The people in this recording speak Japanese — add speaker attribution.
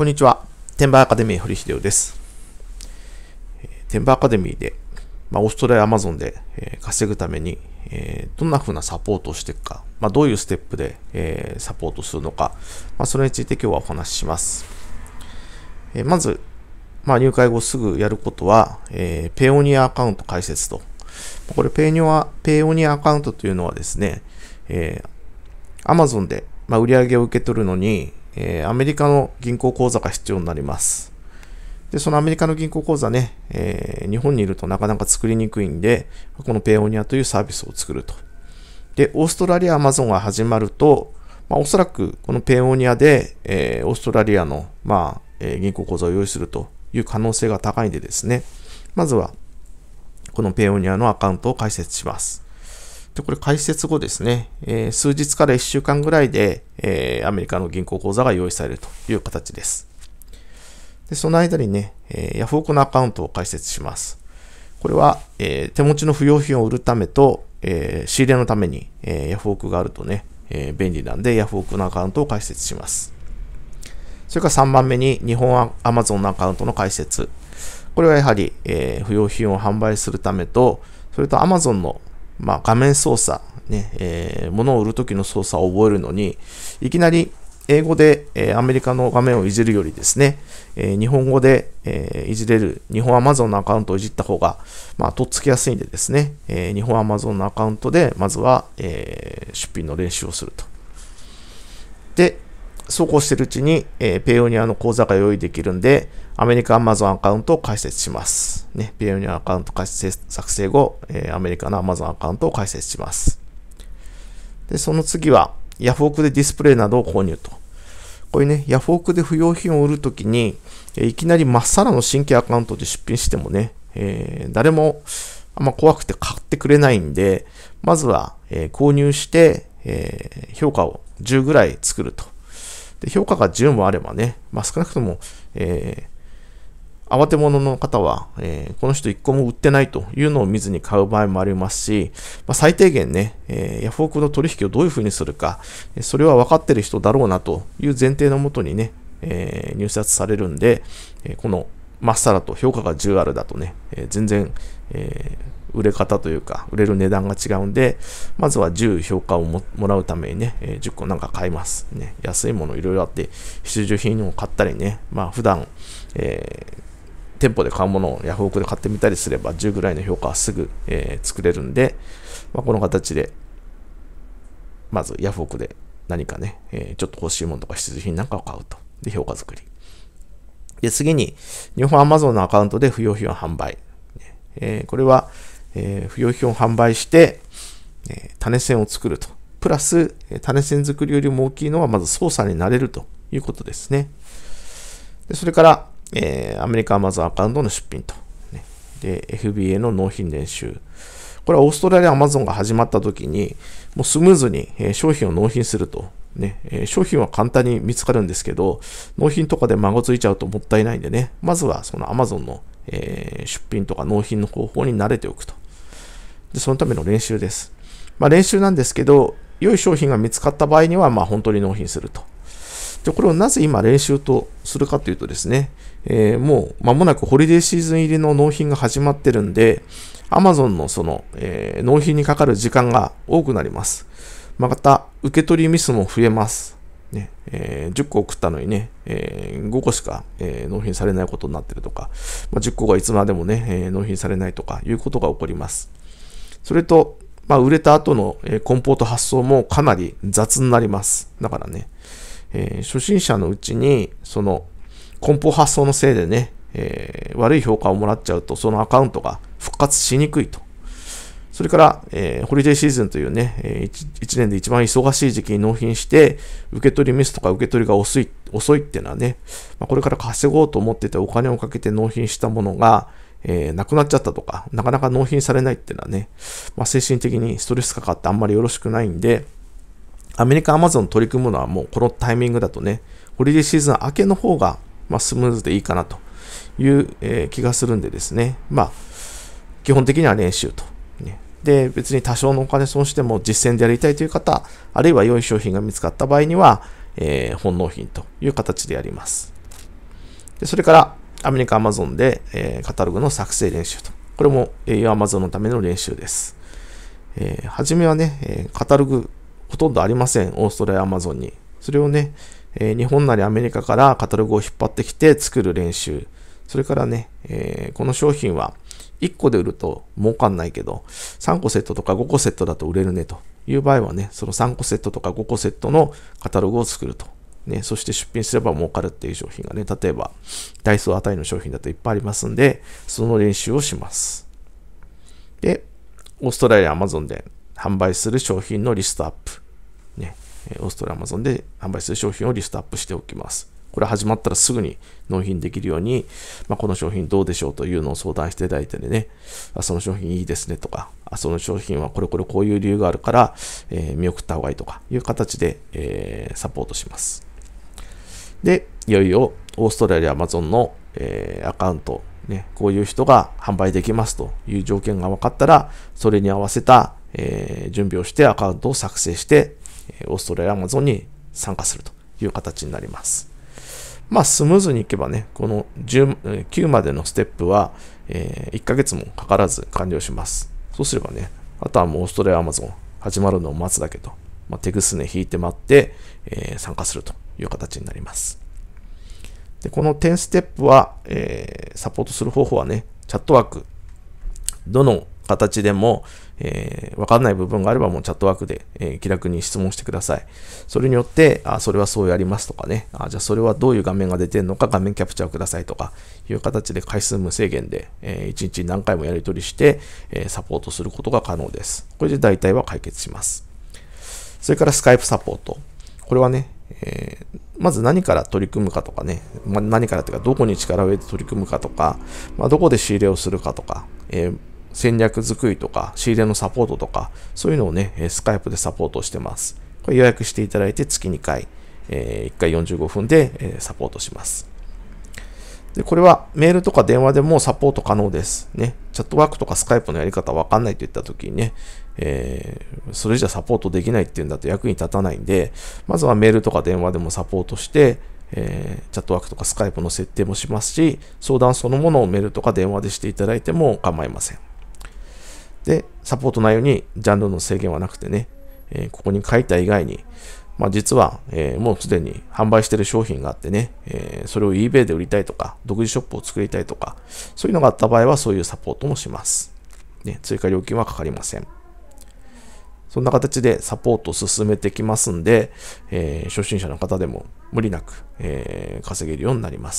Speaker 1: こんにちは。テンバーアカデミー堀秀夫です。テンバーアカデミーで、まあ、オーストラリア、アマゾンで、えー、稼ぐために、えー、どんな風なサポートをしていくか、まあ、どういうステップで、えー、サポートするのか、まあ、それについて今日はお話しします。えまず、まあ、入会後すぐやることは、えペオニアアカウント開設と。これペーニア、ペオニアアカウントというのはですね、えー、アマゾンで、まあ、売り上げを受け取るのに、えー、アメリカの銀行口座が必要になります。で、そのアメリカの銀行口座ね、えー、日本にいるとなかなか作りにくいんで、このペオニアというサービスを作ると。で、オーストラリア、アマゾンが始まると、まあ、おそらくこのペオニアで、えー、オーストラリアの、まあえー、銀行口座を用意するという可能性が高いんでですね、まずはこのペオニアのアカウントを開設します。で、これ解説後ですね、えー、数日から1週間ぐらいで、えー、アメリカの銀行口座が用意されるという形です。で、その間にね、えー、ヤフオクのアカウントを解説します。これは、えー、手持ちの不要品を売るためと、えー、仕入れのために、えー、ヤフオクがあるとね、えー、便利なんでヤフオクのアカウントを解説します。それから3番目に日本アマゾンのアカウントの解説。これはやはり、えー、不要品を販売するためと、それとアマゾンのまあ、画面操作、ね、えー、物を売る時の操作を覚えるのに、いきなり英語で、えー、アメリカの画面をいじるよりですね、えー、日本語で、えー、いじれる日本アマゾンのアカウントをいじった方が、まあ、とっつきやすいんでですね、え日本アマゾンのアカウントでまずは、え出品の練習をすると。で、そうこうしてるうちに、えー、ペイオニアの口座が用意できるんで、アメリカアマゾンアカウントを開設します。ね、ペイオニアアカウント開設作成後、えー、アメリカのアマゾンアカウントを開設します。で、その次は、ヤフオクでディスプレイなどを購入と。こういうね、ヤフオクで不要品を売るときに、えいきなりまっさらの新規アカウントで出品してもね、えー、誰もあんま怖くて買ってくれないんで、まずは、えー、購入して、えー、評価を10ぐらい作ると。で、評価が10もあればね、まあ、少なくとも、えー、慌て者の方は、えー、この人1個も売ってないというのを見ずに買う場合もありますし、まあ、最低限ね、えー、ヤフオクの取引をどういうふうにするか、それは分かってる人だろうなという前提のもとにね、えー、入札されるんで、えこのまっさらと評価が10あるだとね、え全然、えー売れ方というか、売れる値段が違うんで、まずは10評価をもらうためにね、えー、10個なんか買います。ね、安いものいろいろあって、必需品を買ったりね、まあ普段、えー、店舗で買うものをヤフオクで買ってみたりすれば、10ぐらいの評価はすぐ、えー、作れるんで、まあ、この形で、まずヤフオクで何かね、えー、ちょっと欲しいものとか必需品なんかを買うと。で、評価作り。で、次に、日本アマゾンのアカウントで不用品を販売。えー、これは、えー、不要品を販売して、えー、種線を作ると。プラス、種線作りよりも大きいのは、まず操作になれるということですね。でそれから、えー、アメリカアマゾンアカウントの出品と。で、FBA の納品練習。これはオーストラリアアマゾンが始まった時に、もうスムーズに、え商品を納品すると。ね、え商品は簡単に見つかるんですけど、納品とかで孫ついちゃうともったいないんでね、まずはそのアマゾンの、え出品とか納品の方法に慣れておくと。で、そのための練習です。まあ、練習なんですけど、良い商品が見つかった場合には、まあ、本当に納品すると。で、これをなぜ今練習とするかというとですね、えー、もう間もなくホリデーシーズン入りの納品が始まってるんで、Amazon のその、えー、納品にかかる時間が多くなります。また、受け取りミスも増えます。ねえー、10個送ったのにね、えー、5個しか、えー、納品されないことになってるとか、まあ、10個がいつまでもね、え納品されないとかいうことが起こります。それと、まあ、売れた後のコンポート発送もかなり雑になります。だからね、えー、初心者のうちに、その、梱包発送のせいでね、えー、悪い評価をもらっちゃうと、そのアカウントが復活しにくいと。それから、えー、ホリデーシーズンというね、え 1, 1, 年で一番忙しい時期に納品して、受け取りミスとか受け取りが遅い、遅いっていうのはね、まあ、これから稼ごうと思っててお金をかけて納品したものが、えー、亡くなっちゃったとか、なかなか納品されないっていうのはね、まあ、精神的にストレスかかってあんまりよろしくないんで、アメリカ、アマゾン取り組むのはもうこのタイミングだとね、ホリデーシーズン明けの方が、まあ、スムーズでいいかなという、えー、気がするんでですね、まあ、基本的には練習と、で、別に多少のお金損しても実践でやりたいという方、あるいは良い商品が見つかった場合には、えー、本納品という形でやります。でそれから、アメリカ Amazon で、えー、カタログの作成練習と。これも Amazon のための練習です。えー、初めはね、えー、カタログほとんどありません。オーストラリアアマゾンに。それをね、えー、日本なりアメリカからカタログを引っ張ってきて作る練習。それからね、えこの商品は1個で売ると儲かんないけど、3個セットとか5個セットだと売れるねという場合はね、その3個セットとか5個セットのカタログを作ると。ね、そして出品すれば儲かるっていう商品がね、例えば、ダイソーあたりの商品だといっぱいありますんで、その練習をします。で、オーストラリア、アマゾンで販売する商品のリストアップ。ね、オーストラリア、アマゾンで販売する商品をリストアップしておきます。これ始まったらすぐに納品できるように、まあ、この商品どうでしょうというのを相談していただいてね、あその商品いいですねとか、あその商品はこれこれこういう理由があるから、えー、見送った方がいいとかいう形で、えー、サポートします。で、いよいよオーストラリアアマゾンの、えー、アカウント、ね、こういう人が販売できますという条件が分かったら、それに合わせた、えー、準備をしてアカウントを作成して、オーストラリアアマゾンに参加するという形になります。まあ、スムーズにいけばね、この10 9までのステップは、えー、1ヶ月もかからず完了します。そうすればね、あとはもうオーストラリアアマゾン始まるのを待つだけと、まあ、手ぐすね引いて待って、えー、参加するという形になります。で、この10ステップは、えー、サポートする方法はね、チャットワーク。どの形でも、えー、わかんない部分があればもうチャットワークで、えー、気楽に質問してください。それによって、あ、それはそうやりますとかね、あ、じゃあそれはどういう画面が出てるのか画面キャプチャーをくださいとかいう形で回数無制限で、えー、1日何回もやり取りして、えー、サポートすることが可能です。これで大体は解決します。それから Skype サポート。これはね、えー、まず何から取り組むかとかね、ま何からというか、どこに力を入れて取り組むかとか、まあ、どこで仕入れをするかとか、えー、戦略作りとか、仕入れのサポートとか、そういうのをね、スカイプでサポートしてます。これ予約していただいて月2回、えー、1回45分で、えサポートします。で、これはメールとか電話でもサポート可能です。ね。チャットワークとかスカイプのやり方わかんないといったときにね、えー、それじゃサポートできないっていうんだと役に立たないんで、まずはメールとか電話でもサポートして、えー、チャットワークとかスカイプの設定もしますし、相談そのものをメールとか電話でしていただいても構いません。で、サポート内容にジャンルの制限はなくてね、えー、ここに書いた以外に、まあ、実は、えー、もうすでに販売している商品があってね、えー、それを eBay で売りたいとか、独自ショップを作りたいとか、そういうのがあった場合はそういうサポートもします。ね、追加料金はかかりません。そんな形でサポートを進めてきますんで、えー、初心者の方でも無理なく、えー、稼げるようになります。